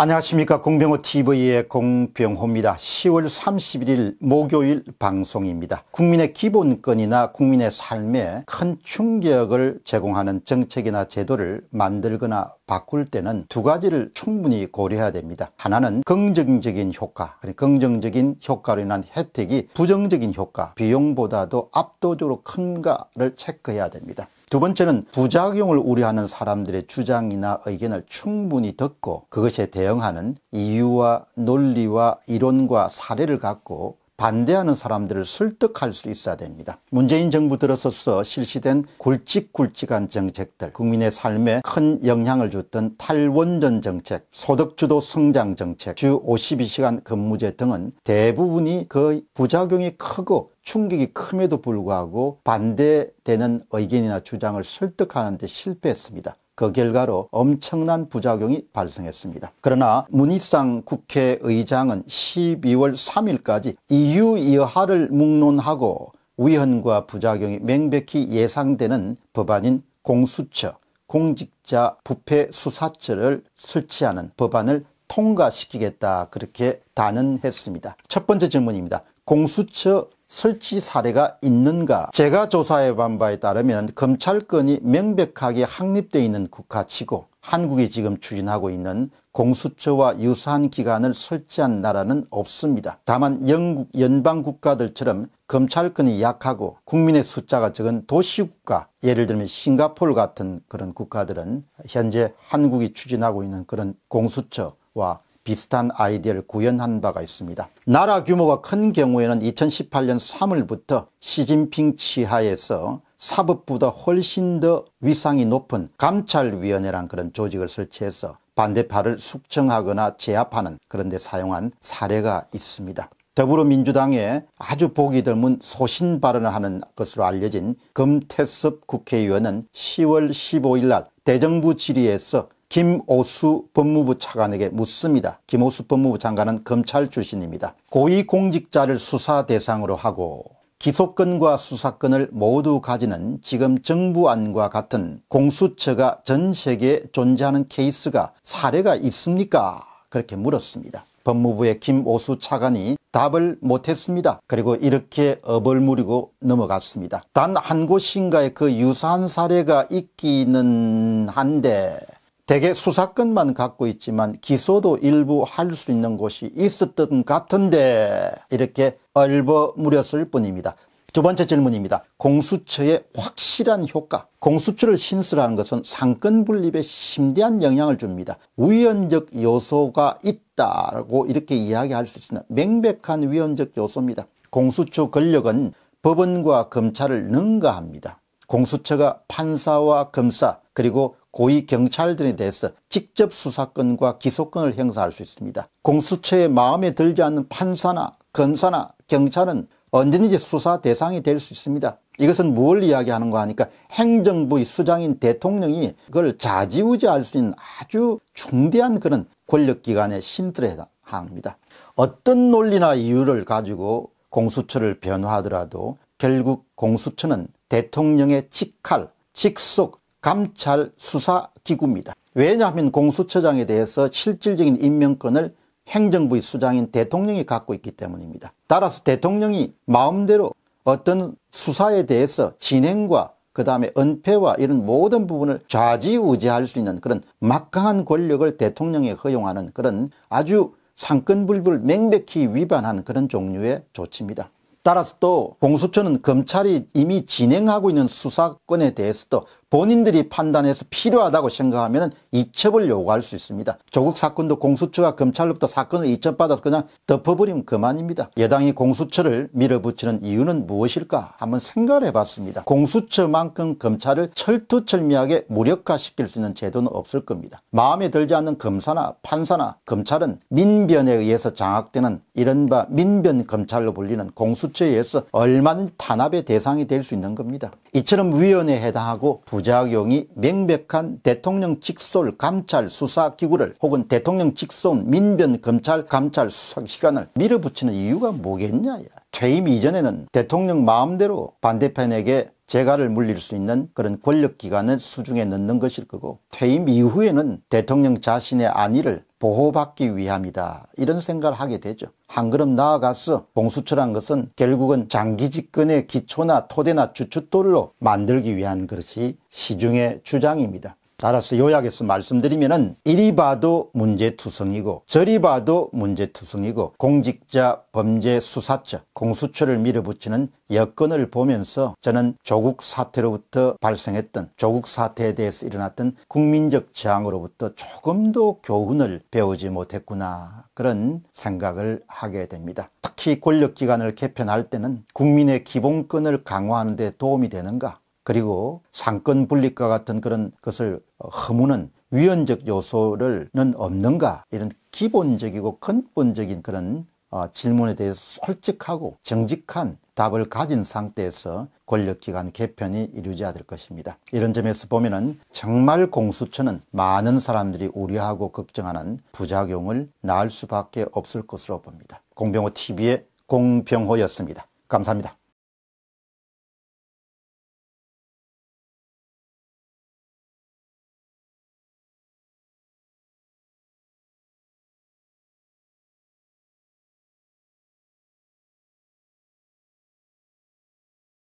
안녕하십니까 공병호TV의 공병호입니다. 10월 31일 목요일 방송입니다. 국민의 기본권이나 국민의 삶에 큰 충격을 제공하는 정책이나 제도를 만들거나 바꿀 때는 두 가지를 충분히 고려해야 됩니다. 하나는 긍정적인 효과, 긍정적인 효과로 인한 혜택이 부정적인 효과, 비용보다도 압도적으로 큰가를 체크해야 됩니다. 두 번째는 부작용을 우려하는 사람들의 주장이나 의견을 충분히 듣고 그것에 대응하는 이유와 논리와 이론과 사례를 갖고 반대하는 사람들을 설득할 수 있어야 됩니다. 문재인 정부 들어서서 실시된 굵직굵직한 정책들, 국민의 삶에 큰 영향을 줬던 탈원전 정책, 소득주도 성장 정책, 주 52시간 근무제 등은 대부분이 그 부작용이 크고 충격이 큼에도 불구하고 반대되는 의견이나 주장을 설득하는 데 실패했습니다. 그 결과로 엄청난 부작용이 발생했습니다. 그러나 문희상 국회의장은 12월 3일까지 이유 여하를 묵론하고 위헌과 부작용이 명백히 예상되는 법안인 공수처, 공직자 부패 수사처를 설치하는 법안을 통과시키겠다 그렇게 단언했습니다. 첫 번째 질문입니다. 공수처 설치 사례가 있는가 제가 조사해 본 바에 따르면 검찰권이 명백하게 확립되어 있는 국가치고 한국이 지금 추진하고 있는 공수처와 유사한 기관을 설치한 나라는 없습니다. 다만 영국 연방국가들처럼 검찰권이 약하고 국민의 숫자가 적은 도시국가 예를 들면 싱가폴 같은 그런 국가들은 현재 한국이 추진하고 있는 그런 공수처와 비슷한 아이디어를 구현한 바가 있습니다. 나라 규모가 큰 경우에는 2018년 3월부터 시진핑 치하에서 사법보다 훨씬 더 위상이 높은 감찰위원회란 그런 조직을 설치해서 반대파를 숙청하거나 제압하는 그런 데 사용한 사례가 있습니다. 더불어민주당에 아주 보기 드문 소신 발언을 하는 것으로 알려진 금태섭 국회의원은 10월 15일 날 대정부 질의에서 김오수 법무부 차관에게 묻습니다. 김오수 법무부 장관은 검찰 출신입니다. 고위공직자를 수사 대상으로 하고 기소권과 수사권을 모두 가지는 지금 정부안과 같은 공수처가 전 세계에 존재하는 케이스가 사례가 있습니까? 그렇게 물었습니다. 법무부의 김오수 차관이 답을 못했습니다. 그리고 이렇게 어벌무리고 넘어갔습니다. 단 한 곳인가에 그 유사한 사례가 있기는 한데 대개 수사권만 갖고 있지만 기소도 일부 할 수 있는 곳이 있었던 같은데 이렇게 얼버무렸을 뿐입니다. 두 번째 질문입니다. 공수처의 확실한 효과. 공수처를 신설하는 것은 상권 분립에 심대한 영향을 줍니다. 우연적 요소가 있다고 이렇게 이야기할 수 있으나 명백한 위헌적 요소입니다. 공수처 권력은 법원과 검찰을 능가합니다. 공수처가 판사와 검사 그리고 고위 경찰들에 대해서 직접 수사권과 기소권을 행사할 수 있습니다. 공수처에 마음에 들지 않는 판사나 검사나 경찰은 언제든지 수사 대상이 될 수 있습니다. 이것은 무 이야기하는가 하니까 행정부의 수장인 대통령이 그걸 자지우지할 수 있는 아주 중대한 그런 권력기관의 신들에 합니다. 어떤 논리나 이유를 가지고 공수처를 변화하더라도 결국 공수처는 대통령의 직할, 직속, 감찰 수사 기구입니다. 왜냐하면 공수처장에 대해서 실질적인 임명권을 행정부의 수장인 대통령이 갖고 있기 때문입니다. 따라서 대통령이 마음대로 어떤 수사에 대해서 진행과 그 다음에 은폐와 이런 모든 부분을 좌지우지할 수 있는 그런 막강한 권력을 대통령에 허용하는 그런 아주 상권불불를 명백히 위반한 그런 종류의 조치입니다. 따라서 또 공수처는 검찰이 이미 진행하고 있는 수사권에 대해서도 본인들이 판단해서 필요하다고 생각하면 이첩을 요구할 수 있습니다. 조국 사건도 공수처가 검찰로부터 사건을 이첩받아서 그냥 덮어버리면 그만입니다. 여당이 공수처를 밀어붙이는 이유는 무엇일까 한번 생각을 해봤습니다. 공수처만큼 검찰을 철두철미하게 무력화시킬 수 있는 제도는 없을 겁니다. 마음에 들지 않는 검사나 판사나 검찰은 민변에 의해서 장악되는 이른바 민변 검찰로 불리는 공수처 실체에 의해서 얼마든지 탄압의 대상이 될 수 있는 겁니다. 이처럼 위원회에 해당하고 부작용이 명백한 대통령 직솔 감찰 수사기구를 혹은 대통령 직손 민변 검찰 감찰 수사기관을 밀어붙이는 이유가 뭐겠냐. 퇴임 이전에는 대통령 마음대로 반대편에게 재갈을 물릴 수 있는 그런 권력기관을 수중에 넣는 것일 거고 퇴임 이후에는 대통령 자신의 안위를 보호받기 위함이다 이런 생각을 하게 되죠 한 걸음 나아가서 공수처란 것은 결국은 장기 집권의 기초나 토대나 주춧돌로 만들기 위한 것이 시중의 주장입니다 따라서 요약해서 말씀드리면은 이리 봐도 문제투성이고 저리 봐도 문제투성이고 공직자 범죄 수사처 공수처를 밀어붙이는 여건을 보면서 저는 조국 사태로부터 발생했던 조국 사태에 대해서 일어났던 국민적 저항으로부터 조금도 교훈을 배우지 못했구나 그런 생각을 하게 됩니다. 특히 권력기관을 개편할 때는 국민의 기본권을 강화하는 데 도움이 되는가 그리고 상권 분립과 같은 그런 것을 허무는 위헌적 요소를는 없는가 이런 기본적이고 근본적인 그런 어, 질문에 대해서 솔직하고 정직한 답을 가진 상태에서 권력기관 개편이 이루어져야될 것입니다. 이런 점에서 보면은 정말 공수처는 많은 사람들이 우려하고 걱정하는 부작용을 낳을 수밖에 없을 것으로 봅니다. 공병호 TV의 공병호였습니다. 감사합니다.